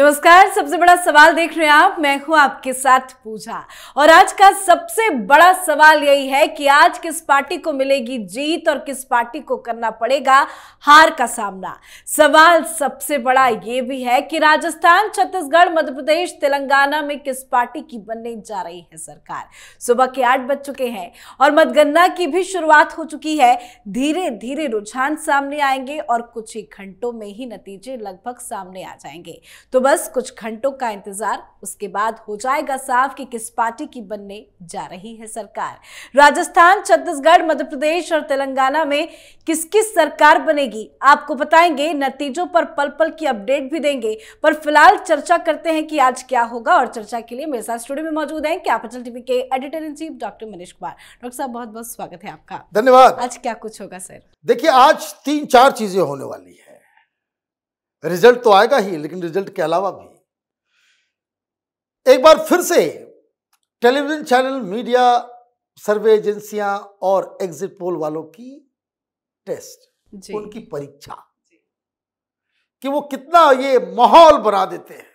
नमस्कार सबसे बड़ा सवाल देख रहे हैं आप मैं हूं आपके साथ पूजा और आज का सबसे बड़ा सवाल यही है कि आज किस पार्टी को मिलेगी जीत और किस पार्टी को करना पड़ेगा हार का सामना सवाल सबसे बड़ा ये भी है कि राजस्थान छत्तीसगढ़ मध्य प्रदेश तेलंगाना में किस पार्टी की बनने जा रही है सरकार सुबह के आठ बज चुके हैं और मतगणना की भी शुरुआत हो चुकी है धीरे धीरे रुझान सामने आएंगे और कुछ ही घंटों में ही नतीजे लगभग सामने आ जाएंगे तो बस कुछ घंटों का इंतजार उसके बाद हो जाएगा साफ कि किस पार्टी की बनने जा रही है सरकार राजस्थान छत्तीसगढ़ मध्य प्रदेश और तेलंगाना में किस किस सरकार बनेगी आपको बताएंगे नतीजों पर पल पल की अपडेट भी देंगे पर फिलहाल चर्चा करते हैं कि आज क्या होगा और चर्चा के लिए मेरे साथ स्टूडियो में मौजूद क्या कैपिटल टीवी के editor in chief doctor Manish Kumar doctor साहब बहुत बहुत स्वागत है आपका धन्यवाद आज क्या कुछ होगा सर देखिए आज तीन चार चीजें होने वाली है रिजल्ट तो आएगा ही लेकिन रिजल्ट के अलावा भी एक बार फिर से टेलीविजन चैनल मीडिया सर्वे एजेंसियां और एग्जिट पोल वालों की टेस्ट उनकी परीक्षा कि वो कितना ये माहौल बना देते हैं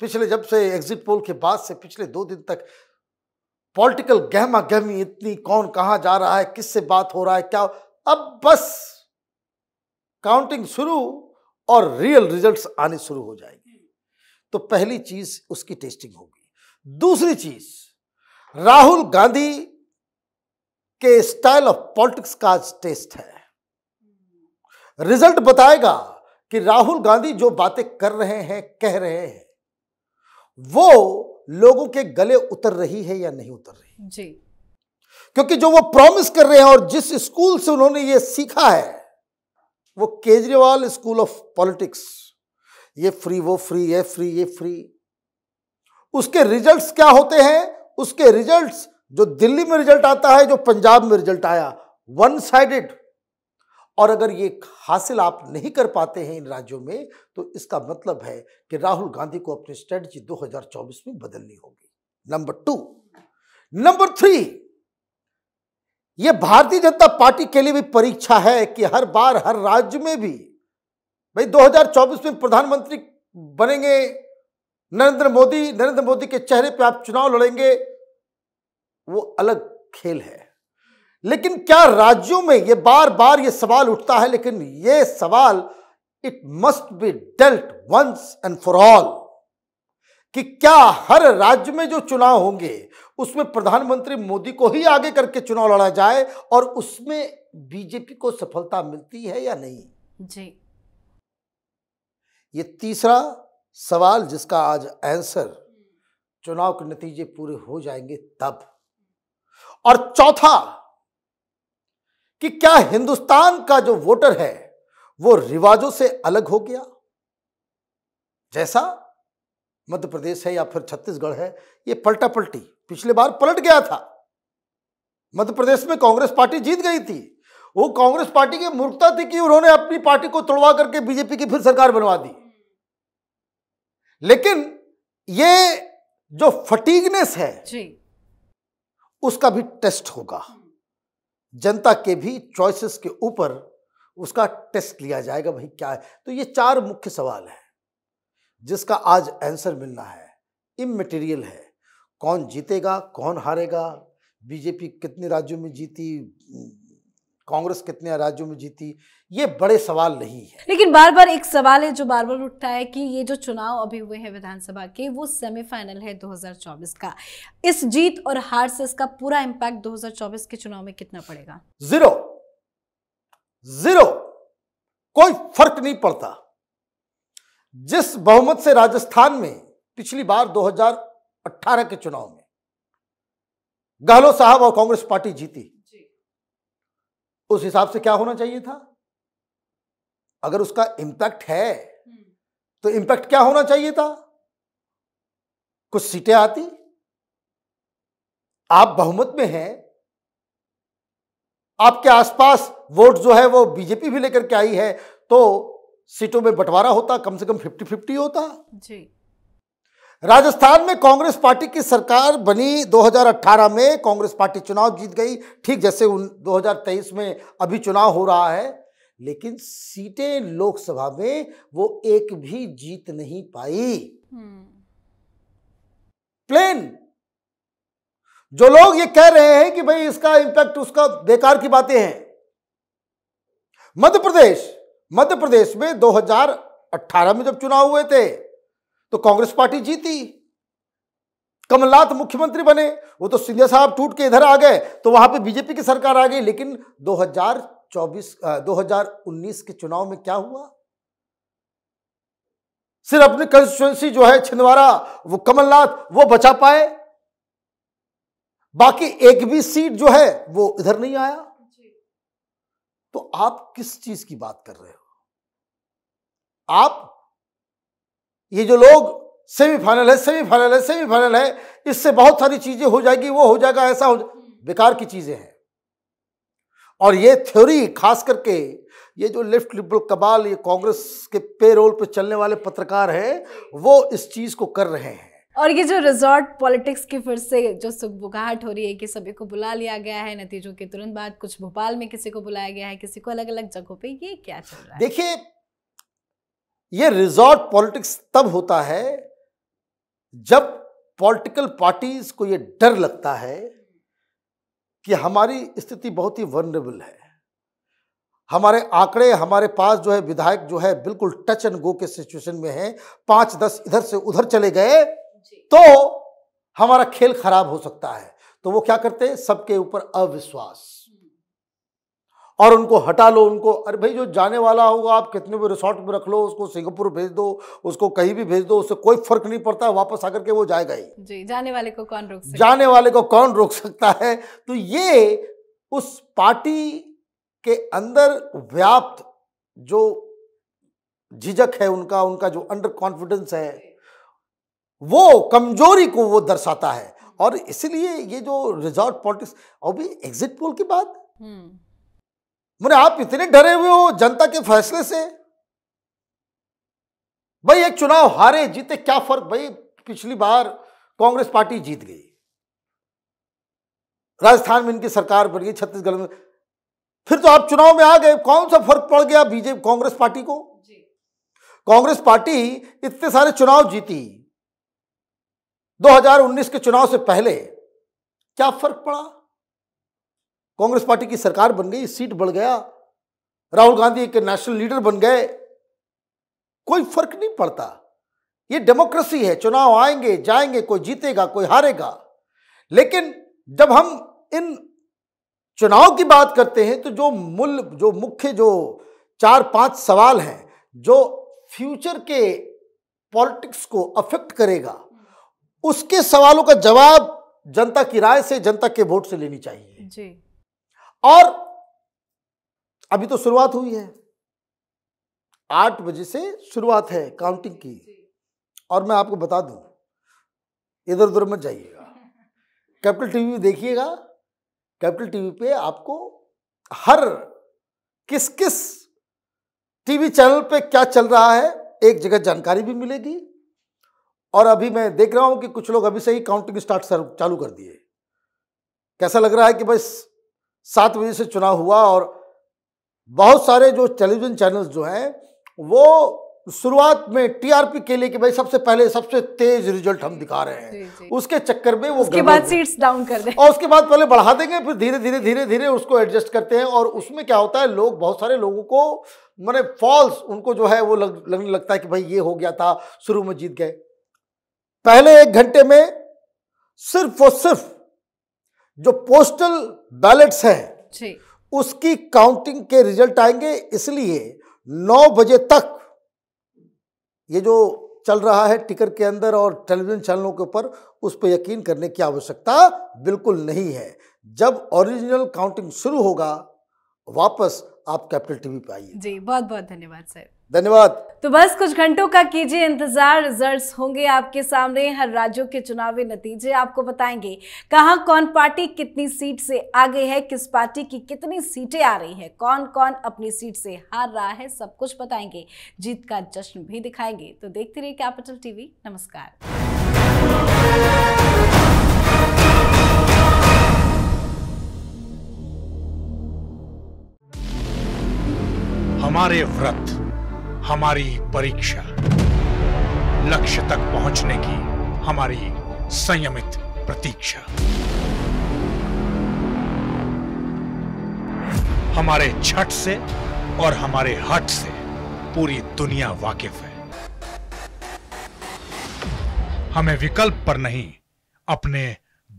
पिछले जब से एग्जिट पोल के बाद से पिछले दो दिन तक पॉलिटिकल गहमा गहमी इतनी कौन कहां जा रहा है किससे बात हो रहा है क्या अब बस काउंटिंग शुरू और रियल रिजल्ट्स आने शुरू हो जाएंगे तो पहली चीज उसकी टेस्टिंग होगी दूसरी चीज राहुल गांधी के स्टाइल ऑफ पॉलिटिक्स का टेस्ट है रिजल्ट बताएगा कि राहुल गांधी जो बातें कर रहे हैं कह रहे हैं वो लोगों के गले उतर रही है या नहीं उतर रही जी क्योंकि जो वो प्रॉमिस कर रहे हैं और जिस स्कूल से उन्होंने ये सीखा है वो केजरीवाल स्कूल ऑफ पॉलिटिक्स ये फ्री वो फ्री ये फ्री ये फ्री उसके रिजल्ट्स क्या होते हैं उसके रिजल्ट्स जो दिल्ली में रिजल्ट आता है जो पंजाब में रिजल्ट आया वन साइडेड और अगर ये हासिल आप नहीं कर पाते हैं इन राज्यों में तो इसका मतलब है कि राहुल गांधी को अपनी स्ट्रेटजी 2024 में बदलनी होगी नंबर टू नंबर थ्री ये भारतीय जनता पार्टी के लिए भी परीक्षा है कि हर बार हर राज्य में भी भाई 2024 में प्रधानमंत्री बनेंगे नरेंद्र मोदी नरेंद्र मोदी के चेहरे पे आप चुनाव लड़ेंगे वो अलग खेल है लेकिन क्या राज्यों में ये बार बार ये सवाल उठता है लेकिन ये सवाल it must be dealt once and for all कि क्या हर राज्य में जो चुनाव होंगे उसमें प्रधानमंत्री मोदी को ही आगे करके चुनाव लड़ा जाए और उसमें बीजेपी को सफलता मिलती है या नहीं जी ये तीसरा सवाल जिसका आज आंसर चुनाव के नतीजे पूरे हो जाएंगे तब और चौथा कि क्या हिंदुस्तान का जो वोटर है वो रिवाजों से अलग हो गया जैसा मध्य प्रदेश है या फिर छत्तीसगढ़ है ये पलटा पलटी पिछले बार पलट गया था मध्य प्रदेश में कांग्रेस पार्टी जीत गई थी वो कांग्रेस पार्टी की मूर्खता थी कि उन्होंने अपनी पार्टी को तोड़वा करके बीजेपी की फिर सरकार बनवा दी लेकिन ये जो फटीगनेस है जी। उसका भी टेस्ट होगा जनता के भी चॉइसेस के ऊपर उसका टेस्ट लिया जाएगा भाई क्या है तो ये चार मुख्य सवाल है जिसका आज आंसर मिलना है इमटेरियल है कौन जीतेगा कौन हारेगा बीजेपी कितने राज्यों में जीती कांग्रेस कितने राज्यों में जीती ये बड़े सवाल नहीं है लेकिन बार बार एक सवाल है जो बार बार उठता है कि ये जो चुनाव अभी हुए हैं विधानसभा के वो सेमीफाइनल है 2024 का इस जीत और हार से इसका पूरा इंपैक्ट 2024 के चुनाव में कितना पड़ेगा जीरो जीरो कोई फर्क नहीं पड़ता जिस बहुमत से राजस्थान में पिछली बार 2018 के चुनाव में गहलोत साहब और कांग्रेस पार्टी जीती उस हिसाब से क्या होना चाहिए था अगर उसका इंपैक्ट है हम्म। तो इंपैक्ट क्या होना चाहिए था कुछ सीटें आती आप बहुमत में हैं आपके आसपास वोट जो है वो बीजेपी भी लेकर के आई है तो सीटों में बंटवारा होता कम से कम फिफ्टी फिफ्टी होता जी राजस्थान में कांग्रेस पार्टी की सरकार बनी 2018 में कांग्रेस पार्टी चुनाव जीत गई ठीक जैसे उन 2023 में अभी चुनाव हो रहा है लेकिन सीटें लोकसभा में वो एक भी जीत नहीं पाई हम्म। प्लेन जो लोग ये कह रहे हैं कि भाई इसका इंपैक्ट उसका बेकार की बातें हैं मध्य प्रदेश मध्य प्रदेश में 2018 में जब चुनाव हुए थे तो कांग्रेस पार्टी जीती कमलनाथ मुख्यमंत्री बने वो तो सिंधिया साहब टूट के इधर आ गए तो वहां पे बीजेपी की सरकार आ गई लेकिन 2024 2019 के चुनाव में क्या हुआ सिर्फ अपनी कंस्टिट्युएंसी जो है छिंदवाड़ा वो कमलनाथ वो बचा पाए बाकी एक भी सीट जो है वो इधर नहीं आया तो आप किस चीज की बात कर रहे हो आप ये जो लोग सेमीफाइनल है सेमीफाइनल है सेमीफाइनल है इससे बहुत सारी चीज़ें हो जाएगी वो हो जाएगा ऐसा हो जाएगा बेकार की चीज़ें हैं और ये थ्योरी खास करके ये जो लेफ्ट लिबरल कबाल ये कांग्रेस के पेरोल पे चलने वाले पत्रकार हैं वो इस चीज़ को कर रहे हैं और ये जो रिजॉर्ट पॉलिटिक्स की फिर से जो सुखबुगाहट हो रही है कि सभी को बुला लिया गया है नतीजों के तुरंत बाद कुछ भोपाल में किसी को बुलाया गया है किसी को अलग अलग जगहों पे ये क्या चल रहा है देखिए ये रिजॉर्ट पॉलिटिक्स तब होता है जब पॉलिटिकल पार्टीज को ये डर लगता है कि हमारी स्थिति बहुत ही वनरेबल है हमारे आंकड़े हमारे पास जो है विधायक जो है बिल्कुल टच एंड गो के सिचुएशन में है पांच दस इधर से उधर चले गए तो हमारा खेल खराब हो सकता है तो वो क्या करते हैं सबके ऊपर अविश्वास और उनको हटा लो उनको अरे भाई जो जाने वाला होगा आप कितने भी रिसोर्ट में रख लो उसको सिंगापुर भेज दो उसको कहीं भी भेज दो उससे कोई फर्क नहीं पड़ता है वापस आकर के वो जाएगा ही जी जाने वाले को कौन रोक सकता जाने वाले को कौन रोक सकता है तो ये उस पार्टी के अंदर व्याप्त जो झिझक है उनका उनका जो अंडर कॉन्फिडेंस है वो कमजोरी को वो दर्शाता है और इसलिए ये जो रिजॉर्ट पॉलिटिक्स और भी एग्जिट पोल की बात हम्म। मुझे आप इतने डरे हुए हो जनता के फैसले से भाई एक चुनाव हारे जीते क्या फर्क भाई पिछली बार कांग्रेस पार्टी जीत गई राजस्थान में इनकी सरकार बन गई छत्तीसगढ़ में फिर तो आप चुनाव में आ गए कौन सा फर्क पड़ गया बीजेपी कांग्रेस पार्टी को कांग्रेस पार्टी इतने सारे चुनाव जीती 2019 के चुनाव से पहले क्या फर्क पड़ा कांग्रेस पार्टी की सरकार बन गई सीट बढ़ गया राहुल गांधी एक नेशनल लीडर बन गए कोई फर्क नहीं पड़ता ये डेमोक्रेसी है चुनाव आएंगे जाएंगे कोई जीतेगा कोई हारेगा लेकिन जब हम इन चुनाव की बात करते हैं तो जो मूल जो मुख्य जो चार पांच सवाल हैं जो फ्यूचर के पॉलिटिक्स को अफेक्ट करेगा उसके सवालों का जवाब जनता की राय से जनता के वोट से लेनी चाहिए जी और अभी तो शुरुआत हुई है आठ बजे से शुरुआत है काउंटिंग की और मैं आपको बता दूं इधर उधर मत जाइएगा कैपिटल टीवी देखिएगा कैपिटल टीवी पे आपको हर किस किस टीवी चैनल पे क्या चल रहा है एक जगह जानकारी भी मिलेगी और अभी मैं देख रहा हूं कि कुछ लोग अभी से ही काउंटिंग स्टार्ट चालू कर दिए कैसा लग रहा है कि बस सात बजे से चुनाव हुआ और बहुत सारे जो टेलीविज़न चैनल्स जो हैं वो शुरुआत में टीआरपी के लिए कि भाई सबसे पहले सबसे तेज रिजल्ट हम दिखा रहे हैं उसके चक्कर में वो उसके बाद सीट्स डाउन कर दें और उसके बाद पहले बढ़ा देंगे फिर धीरे धीरे धीरे धीरे उसको एडजस्ट करते हैं और उसमें क्या होता है लोग बहुत सारे लोगों को मैंने फॉल्स उनको जो है वो लग, लगने लगता है कि भाई ये हो गया था शुरू में जीत गए पहले एक घंटे में सिर्फ और सिर्फ जो पोस्टल बैलेट्स हैं उसकी काउंटिंग के रिजल्ट आएंगे इसलिए 9 बजे तक ये जो चल रहा है टिकर के अंदर और टेलीविजन चैनलों के ऊपर उस पर यकीन करने की आवश्यकता बिल्कुल नहीं है जब ओरिजिनल काउंटिंग शुरू होगा वापस आप कैपिटल टीवी पे आइए जी बहुत बहुत धन्यवाद सर धन्यवाद तो बस कुछ घंटों का कीजिए इंतजार रिजल्ट्स होंगे आपके सामने हर राज्यों के चुनावी नतीजे आपको बताएंगे कहाँ कौन पार्टी कितनी सीट से आगे है किस पार्टी की कितनी सीटें आ रही है कौन कौन अपनी सीट से हार रहा है सब कुछ बताएंगे जीत का जश्न भी दिखाएंगे तो देखते रहिए कैपिटल टीवी नमस्कार हमारे व्रत हमारी परीक्षा लक्ष्य तक पहुंचने की हमारी संयमित प्रतीक्षा हमारे छठ से और हमारे हट से पूरी दुनिया वाकिफ है हमें विकल्प पर नहीं अपने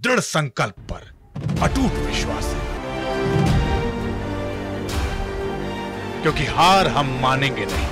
दृढ़ संकल्प पर अटूट विश्वास है क्योंकि हार हम मानेंगे नहीं